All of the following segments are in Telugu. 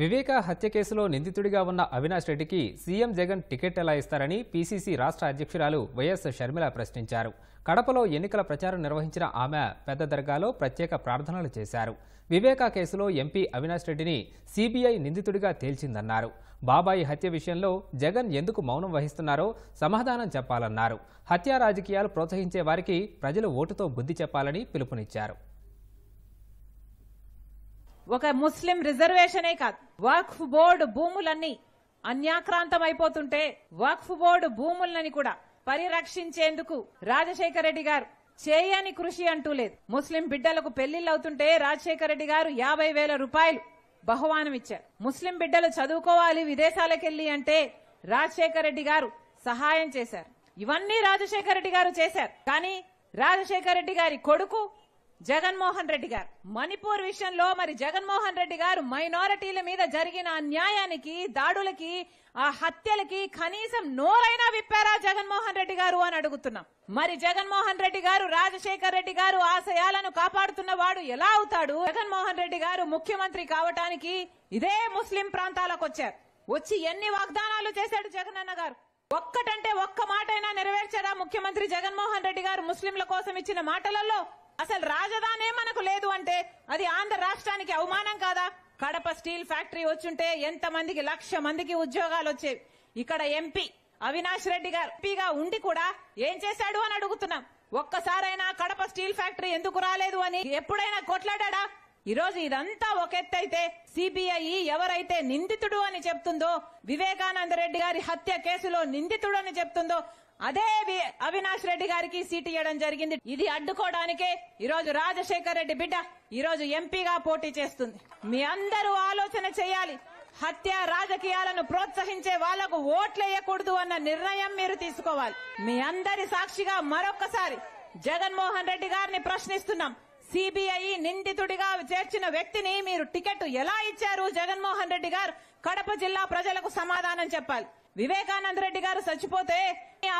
వివేక హత్య కేసులో నిందితుడిగా ఉన్న అవినాష్ రెడ్డికి సీఎం జగన్ టికెట్ ఎలా ఇస్తారని పీసీసీ రాష్ట్ర అధ్యక్షురాలు వైఎస్ షర్మిల ప్రశ్నించారు కడపలో ఎన్నికల ప్రచారం నిర్వహించిన ఆమె పెద్ద దర్గాలో ప్రత్యేక ప్రార్థనలు చేశారు వివేక కేసులో ఎంపీ అవినాష్ రెడ్డిని సీబీఐ నిందితుడిగా తేల్చిందన్నారు బాబాయి హత్య విషయంలో జగన్ ఎందుకు మౌనం వహిస్తున్నారో సమాధానం చెప్పాలన్నారు హత్యా రాజకీయాలు ప్రోత్సహించే వారికి ప్రజలు ఓటుతో బుద్ధి చెప్పాలని పిలుపునిచ్చారు ఒక ముస్లిం రిజర్వేషనే కాదు వక్ఫ్ బోర్డు భూములన్నీ అన్యాక్రాంతమైపోతుంటే వక్ఫ్ బోర్డు భూములని కూడా పరిరక్షించేందుకు రాజశేఖర రెడ్డి గారు చేయని కృషి అంటూ లేదు ముస్లిం బిడ్డలకు పెళ్లిళ్ళు అవుతుంటే రాజశేఖర రెడ్డి గారు యాభై వేల రూపాయలు బహుమానం ఇచ్చారు ముస్లిం బిడ్డలు చదువుకోవాలి విదేశాలకెళ్లి అంటే రాజశేఖర రెడ్డి గారు సహాయం చేశారు ఇవన్నీ రాజశేఖర రెడ్డి గారు చేశారు కానీ రాజశేఖర రెడ్డి గారి కొడుకు జగన్మోహన్ రెడ్డి గారు మణిపూర్ విషయంలో మరి జగన్మోహన్ రెడ్డి గారు మైనారిటీల మీద జరిగిన అన్యాయానికి దాడులకి ఆ హత్యలకి కనీసం నోరైనా విప్పారా జగన్మోహన్ రెడ్డి గారు అని అడుగుతున్నాం మరి జగన్మోహన్ రెడ్డి గారు రాజశేఖర్ రెడ్డి గారు ఆశయాలను కాపాడుతున్న వాడు ఎలా అవుతాడు జగన్మోహన్ రెడ్డి గారు ముఖ్యమంత్రి కావటానికి ఇదే ముస్లిం ప్రాంతాలకు వచ్చారు వచ్చి ఎన్ని వాగ్దానాలు చేశాడు జగన్ అన్న గారు ఒక్కటంటే ఒక్క మాటైనా నెరవేర్చారా ముఖ్యమంత్రి జగన్మోహన్ రెడ్డి గారు ముస్లింల కోసం ఇచ్చిన మాటలలో అసలు రాజధానే మనకు లేదు అంటే అది ఆంధ్ర రాష్ట్రానికి అవమానం కాదా కడప స్టీల్ ఫ్యాక్టరీ వచ్చుంటే ఎంత మందికి లక్ష మందికి ఉద్యోగాలు వచ్చేవి ఇక్కడ ఎంపీ అవినాష్ రెడ్డి గారు ఎంపీగా ఉండి కూడా ఏం చేశాడు అని అడుగుతున్నాం ఒక్కసారైనా కడప స్టీల్ ఫ్యాక్టరీ ఎందుకు రాలేదు అని ఎప్పుడైనా కొట్లాడా ఈరోజు ఇదంతా ఒక ఎత్తైతే సిబిఐ ఎవరైతే నిందితుడు అని చెప్తుందో వివేకానంద రెడ్డి గారి హత్య కేసులో నిందితుడు అని చెప్తుందో అదే అవినాష్ రెడ్డి గారికి సీట్ ఇవ్వడం జరిగింది ఇది అడ్డుకోవడానికే ఈరోజు రాజశేఖర్ రెడ్డి బిడ్డ ఈరోజు ఎంపీగా పోటీ చేస్తుంది మీ అందరూ ఆలోచన చేయాలి హత్య రాజకీయాలను ప్రోత్సహించే వాళ్లకు ఓట్లేయకూడదు అన్న నిర్ణయం మీరు తీసుకోవాలి మీ అందరి సాక్షిగా మరొక్కసారి జగన్మోహన్ రెడ్డి గారిని ప్రశ్నిస్తున్నాం సిబిఐ నిందితుడిగా చేర్చిన వ్యక్తిని మీరు టికెట్ ఎలా ఇచ్చారు జగన్మోహన్ రెడ్డి గారు కడప జిల్లా ప్రజలకు సమాధానం చెప్పాలి వివేకానంద రెడ్డి గారు చచ్చిపోతే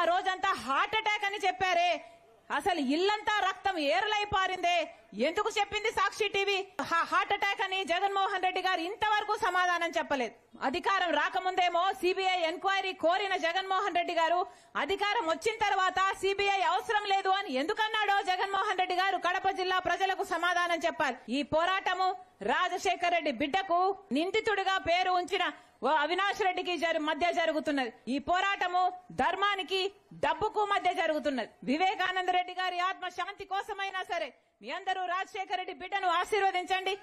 ఆ రోజంతా హార్ట్ అటాక్ అని చెప్పారే అసలు ఇల్లంతా రక్తం ఏరులై పారిందే ఎందుకు చెప్పింది సాక్షి టీవీ హార్ట్ అటాక్ అని జగన్మోహన్ రెడ్డి గారు ఇంతవరకు సమాధానం చెప్పలేదు అధికారం రాకముందేమో సిబిఐ ఎంక్వైరీ కోరిన జగన్మోహన్ రెడ్డి గారు అధికారం వచ్చిన తర్వాత సిబిఐ అవసరం లేదు అని ఎందుకన్నాడో జగన్మోహన్ రెడ్డి గారు కడప జిల్లా ప్రజలకు సమాధానం చెప్పాలి ఈ పోరాటము రాజశేఖర్ రెడ్డి బిడ్డకు నిందితుడిగా పేరు ఉంచిన అవినాష్ రెడ్డికి మధ్య జరుగుతున్నది ఈ పోరాటము ధర్మానికి డబ్బుకు మధ్య జరుగుతున్నది వివేకానంద రెడ్డి గారి ఆత్మ శాంతి కోసమైనా సరే మీ అందరూ రాజశేఖర రెడ్డి బిడ్డను ఆశీర్వదించండి